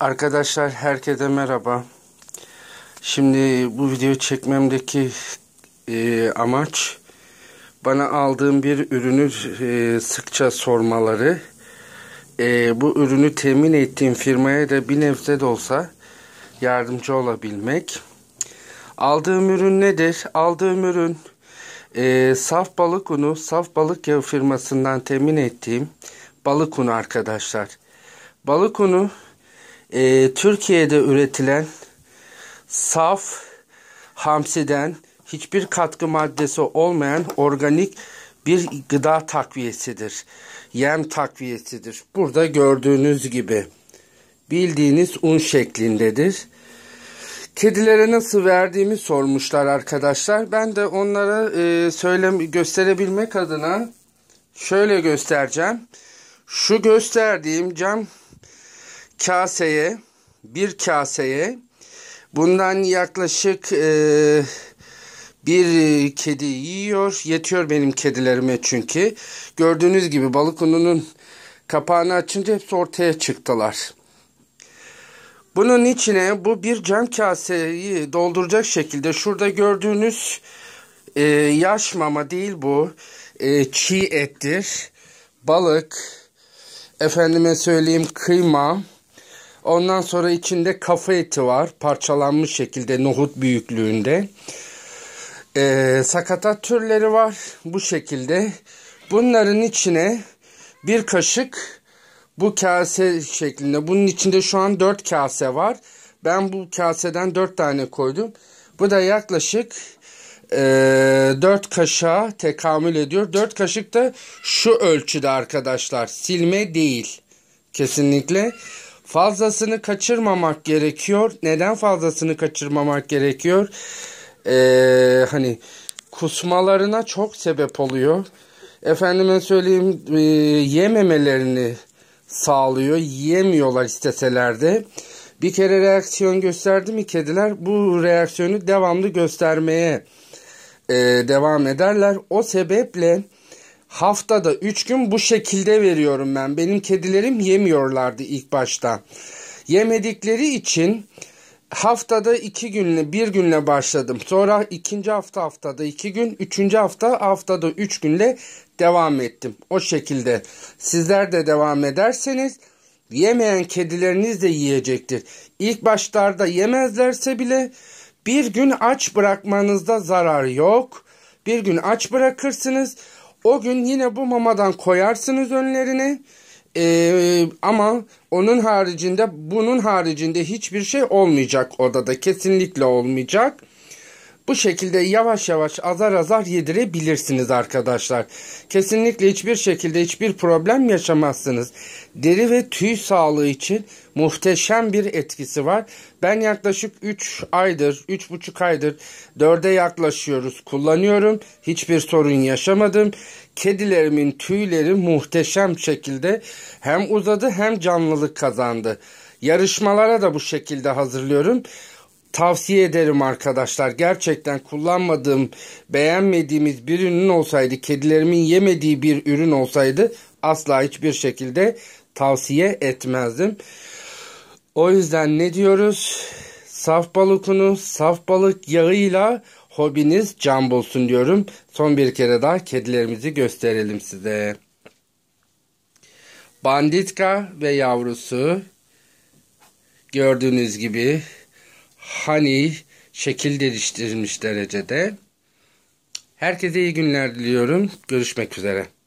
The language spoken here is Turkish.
Arkadaşlar herkese merhaba. Şimdi bu video çekmemdeki e, amaç bana aldığım bir ürünü e, sıkça sormaları. E, bu ürünü temin ettiğim firmaya da bir nebze de olsa yardımcı olabilmek. Aldığım ürün nedir? Aldığım ürün e, saf balık unu, saf balık yağı firmasından temin ettiğim balık unu arkadaşlar. Balık unu e, Türkiye'de üretilen saf hamsiden hiçbir katkı maddesi olmayan organik bir gıda takviyesidir. Yem takviyesidir. Burada gördüğünüz gibi bildiğiniz un şeklindedir. Kedilere nasıl verdiğimi sormuşlar arkadaşlar. Ben de onlara e, söyle gösterebilmek adına şöyle göstereceğim. Şu gösterdiğim cam kaseye, bir kaseye bundan yaklaşık e, bir kedi yiyor. Yetiyor benim kedilerime çünkü. Gördüğünüz gibi balık ununun kapağını açınca hepsi ortaya çıktılar. Bunun içine bu bir cam kaseyi dolduracak şekilde şurada gördüğünüz e, yaş mama değil bu. E, çiğ ettir. Balık, efendime söyleyeyim kıyma, Ondan sonra içinde kafa eti var. Parçalanmış şekilde nohut büyüklüğünde. Ee, sakatat türleri var. Bu şekilde. Bunların içine bir kaşık bu kase şeklinde. Bunun içinde şu an 4 kase var. Ben bu kaseden 4 tane koydum. Bu da yaklaşık e, 4 kaşığa tekamül ediyor. 4 kaşık da şu ölçüde arkadaşlar. Silme değil. Kesinlikle. Fazlasını kaçırmamak gerekiyor. Neden fazlasını kaçırmamak gerekiyor? Ee, hani kusmalarına çok sebep oluyor. Efendime söyleyeyim e, yememelerini sağlıyor. Yiyemiyorlar isteseler de. Bir kere reaksiyon gösterdi mi kediler bu reaksiyonu devamlı göstermeye e, devam ederler. O sebeple haftada 3 gün bu şekilde veriyorum ben. Benim kedilerim yemiyorlardı ilk başta. Yemedikleri için haftada 2 günle 1 günle başladım. Sonra ikinci hafta haftada 2 gün, üçüncü hafta haftada 3 günle devam ettim. O şekilde sizler de devam ederseniz yemeyen kedileriniz de yiyecektir. İlk başlarda yemezlerse bile bir gün aç bırakmanızda zarar yok. Bir gün aç bırakırsınız o gün yine bu mamadan koyarsınız önlerini Ee, ama onun haricinde bunun haricinde hiçbir şey olmayacak odada kesinlikle olmayacak. Bu şekilde yavaş yavaş azar azar yedirebilirsiniz arkadaşlar. Kesinlikle hiçbir şekilde hiçbir problem yaşamazsınız. Deri ve tüy sağlığı için muhteşem bir etkisi var. Ben yaklaşık 3 aydır, 3,5 aydır 4'e yaklaşıyoruz kullanıyorum. Hiçbir sorun yaşamadım. Kedilerimin tüyleri muhteşem şekilde hem uzadı hem canlılık kazandı. Yarışmalara da bu şekilde hazırlıyorum tavsiye ederim arkadaşlar. Gerçekten kullanmadığım, beğenmediğimiz bir ürün olsaydı, kedilerimin yemediği bir ürün olsaydı asla hiçbir şekilde tavsiye etmezdim. O yüzden ne diyoruz? Saf balık saf balık yağıyla hobiniz can bulsun diyorum. Son bir kere daha kedilerimizi gösterelim size. Banditka ve yavrusu gördüğünüz gibi hani şekil değiştirmiş derecede. Herkese iyi günler diliyorum. Görüşmek üzere.